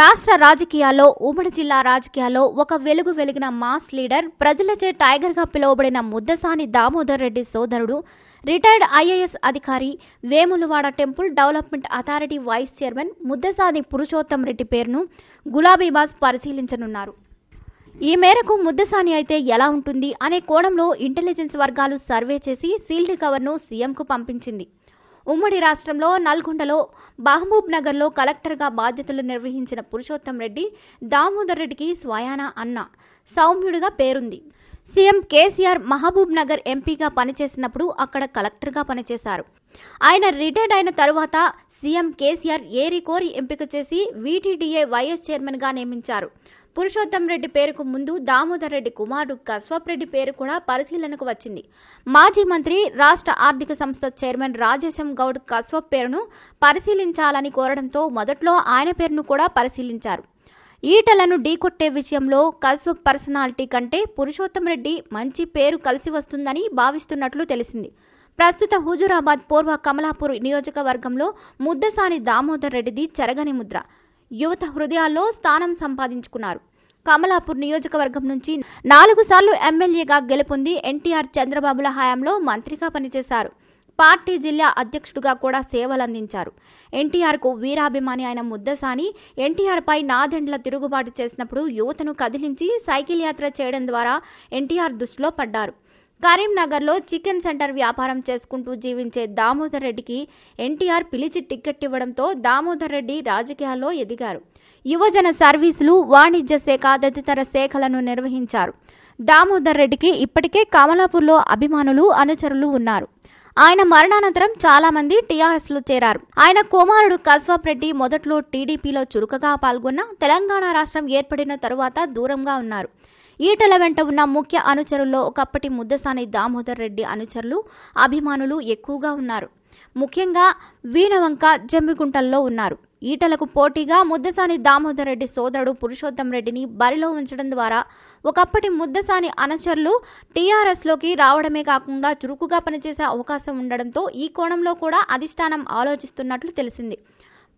రాష్ట్ర రాజకీయాల్లో ఉమ్మడి జిల్లా రాజకీయాల్లో ఒక వెలుగు వెలిగిన మాస్ లీడర్ ప్రజలచే టైగర్గా పిలువబడిన ముద్దసాని దామోదర్ రెడ్డి సోదరుడు రిటైర్డ్ ఐఏఎస్ అధికారి Vemulawada temple development authority vice chairman Muddasani Purushottam Reddy పేరును గులాబీబాజ్ పరిశీలించనున్నారు ఈ మేరకు ముద్దసాని అయితే ఎలా ఉంటుంది అనే కోణంలో ఇంటెలిజెన్స్ వర్గాలు సర్వే చేసి సీల్డ్ కవర్ను సీఎంకు పంపించింది ఉమ్మడి రాష్ట్రంలో నల్గొండలో మహబూబ్ నగర్లో కలెక్టర్గా బాధ్యతలు నిర్వహించిన పురుషోత్తం రెడ్డి దామోదర్ రెడ్డికి స్వయాన అన్న సౌమ్యుడిగా పేరుంది సీఎం కేసీఆర్ మహబూబ్ నగర్ ఎంపీగా పనిచేసినప్పుడు అక్కడ కలెక్టర్గా పనిచేశారు ఆయన రిటైర్డ్ అయిన తరువాత సీఎం కేసీఆర్ ఏరి కోరి ఎంపిక చేసి వీటీడీఏ వైఎస్ చైర్మన్గా నియమించారు పురుషోత్తం రెడ్డి పేరుకు ముందు దామోదర్ రెడ్డి కుమారుడు కశ్వప్ రెడ్డి పేరు కూడా పరిశీలనకు వచ్చింది మాజీ మంత్రి రాష్ట్ర ఆర్థిక సంస్థ చైర్మన్ రాజేశం గౌడ్ కశ్వప్ పేరును పరిశీలించాలని కోరడంతో మొదట్లో ఆయన పేరును కూడా పరిశీలించారు ఈటలను ఢీకొట్టే విషయంలో కశ్వప్ పర్సనాలిటీ కంటే పురుషోత్తం రెడ్డి మంచి పేరు కలిసి వస్తుందని భావిస్తున్నట్లు తెలిసింది ప్రస్తుత హుజూరాబాద్ పూర్వ కమలాపూర్ నియోజకవర్గంలో ముద్దసాని దామోదర్ రెడ్డిది చెరగని ముద్ర యువత హృదయాల్లో స్థానం సంపాదించుకున్నారు కమలాపూర్ నియోజకవర్గం నుంచి నాలుగు సార్లు ఎమ్మెల్యేగా గెలుపొంది ఎన్టీఆర్ చంద్రబాబుల హయాంలో మంత్రిగా పనిచేశారు పార్టీ జిల్లా అధ్యక్షుడుగా కూడా సేవలందించారు ఎన్టీఆర్కు వీరాభిమాని అయిన ముద్దసాని ఎన్టీఆర్పై నాదెండ్ల తిరుగుబాటు చేసినప్పుడు యువతను కదిలించి సైకిల్ యాత్ర చేయడం ద్వారా ఎన్టీఆర్ దృష్టిలో పడ్డారు కరీంనగర్లో చికెన్ సెంటర్ వ్యాపారం చేసుకుంటూ జీవించే దామోదర్ రెడ్డికి ఎన్టీఆర్ పిలిచి టిక్కెట్ ఇవ్వడంతో దామోదర్ రెడ్డి రాజకీయాల్లో ఎదిగారు యువజన సర్వీసులు వాణిజ్య శాఖ తదితర శాఖలను నిర్వహించారు దామోదర్ రెడ్డికి ఇప్పటికే కమలాపూర్లో అభిమానులు అనుచరులు ఉన్నారు ఆయన మరణానంతరం చాలా మంది టీఆర్ఎస్లో చేరారు ఆయన కుమారుడు కస్వాప్ రెడ్డి మొదట్లో టీడీపీలో చురుకగా పాల్గొన్న తెలంగాణ రాష్ట్రం ఏర్పడిన తరువాత దూరంగా ఉన్నారు ఈటల వెంట ఉన్న ముఖ్య అనుచరుల్లో ఒకప్పటి ముద్దసాని దామోదర్ రెడ్డి అనుచరులు అభిమానులు ఎక్కువగా ఉన్నారు ముఖ్యంగా వీణవంక జమ్మికుంటల్లో ఉన్నారు ఈటలకు పోటీగా ముద్దసాని దామోదర్ రెడ్డి సోదరుడు పురుషోత్తం రెడ్డిని బరిలో ఉంచడం ద్వారా ఒకప్పటి ముద్దసాని అనుచరులు టీఆర్ఎస్లోకి రావడమే కాకుండా చురుకుగా పనిచేసే అవకాశం ఉండడంతో ఈ కోణంలో కూడా అధిష్టానం ఆలోచిస్తున్నట్లు తెలిసింది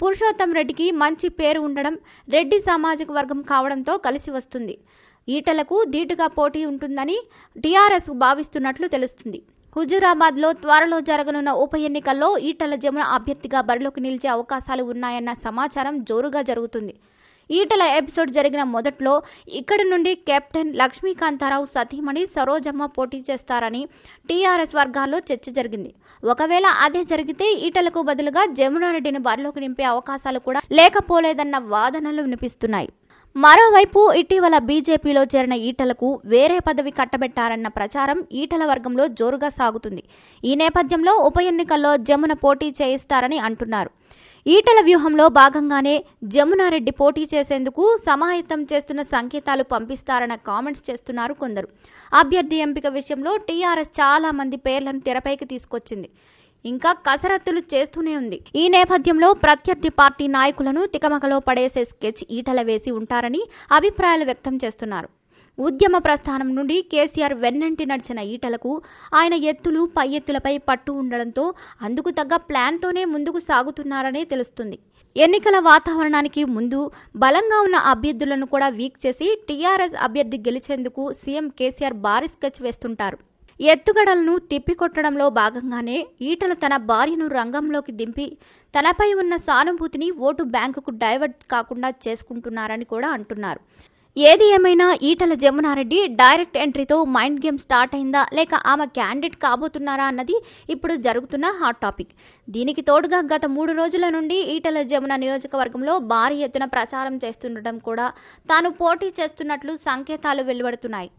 పురుషోత్తం రెడ్డికి మంచి పేరు ఉండడం రెడ్డి సామాజిక వర్గం కావడంతో కలిసి వస్తుంది ఈటలకు ధీటుగా పోటీ ఉంటుందని టీఆర్ఎస్ భావిస్తున్నట్లు తెలుస్తుంది హుజూరాబాద్లో త్వరలో జరగనున్న ఉప ఎన్నికల్లో ఈటల జమున అభ్యర్థిగా బరిలోకి నిలిచే అవకాశాలు ఉన్నాయన్న సమాచారం జోరుగా జరుగుతుంది ఈటల ఎపిసోడ్ జరిగిన మొదట్లో ఇక్కడి నుండి కెప్టెన్ లక్ష్మీకాంతారావు సతీమణి సరోజమ్మ పోటీ చేస్తారని టీఆర్ఎస్ వర్గాల్లో చర్చ జరిగింది ఒకవేళ అదే జరిగితే ఈటలకు బదులుగా జమునారెడ్డిని బరిలోకి నింపే అవకాశాలు కూడా లేకపోలేదన్న వాదనలు వినిపిస్తున్నాయి మరోవైపు ఇటీవల బీజేపీలో చేరిన ఈటలకు వేరే పదవి కట్టబెట్టారన్న ప్రచారం ఈటల వర్గంలో జోరుగా సాగుతుంది ఈ నేపథ్యంలో ఉప ఎన్నికల్లో జమున పోటీ చేయిస్తారని అంటున్నారు ఈటల వ్యూహంలో భాగంగానే జమునారెడ్డి పోటీ చేసేందుకు సమాహితం చేస్తున్న సంకేతాలు పంపిస్తారన్న కామెంట్స్ చేస్తున్నారు కొందరు అభ్యర్థి ఎంపిక విషయంలో టీఆర్ఎస్ చాలా మంది పేర్లను తెరపైకి తీసుకొచ్చింది ఇంకా కసరత్తులు చేస్తూనే ఉంది ఈ నేపథ్యంలో ప్రత్యర్థి పార్టీ నాయకులను తికమకలో పడేసే స్కెచ్ ఈటల వేసి ఉంటారని అభిప్రాయాలు వ్యక్తం చేస్తున్నారు ఉద్యమ ప్రస్థానం నుండి కేసీఆర్ వెన్నంటి నడిచిన ఈటలకు ఆయన ఎత్తులు పై ఎత్తులపై పట్టు ఉండడంతో అందుకు తగ్గ ప్లాన్తోనే ముందుకు సాగుతున్నారనే తెలుస్తుంది ఎన్నికల వాతావరణానికి ముందు బలంగా ఉన్న అభ్యర్థులను కూడా వీక్ చేసి టీఆర్ఎస్ అభ్యర్థి గెలిచేందుకు సీఎం కేసీఆర్ భారీ స్కెచ్ వేస్తుంటారు ఎత్తుగడలను తిప్పికొట్టడంలో భాగంగానే ఈటల తన భార్యను రంగంలోకి దింపి తనపై ఉన్న సానుభూతిని ఓటు బ్యాంకుకు డైవర్ట్ కాకుండా చేసుకుంటున్నారని కూడా అంటున్నారు ఏది ఏమైనా ఈటల జమునారెడ్డి డైరెక్ట్ ఎంట్రీతో మైండ్ గేమ్ స్టార్ట్ అయిందా లేక ఆమె క్యాండిడేట్ కాబోతున్నారా అన్నది ఇప్పుడు జరుగుతున్న హాట్ టాపిక్ దీనికి తోడుగా గత మూడు రోజుల నుండి ఈటల జమున నియోజకవర్గంలో భారీ ఎత్తున ప్రచారం చేస్తుండటం కూడా తాను పోటీ చేస్తున్నట్లు సంకేతాలు వెలువడుతున్నాయి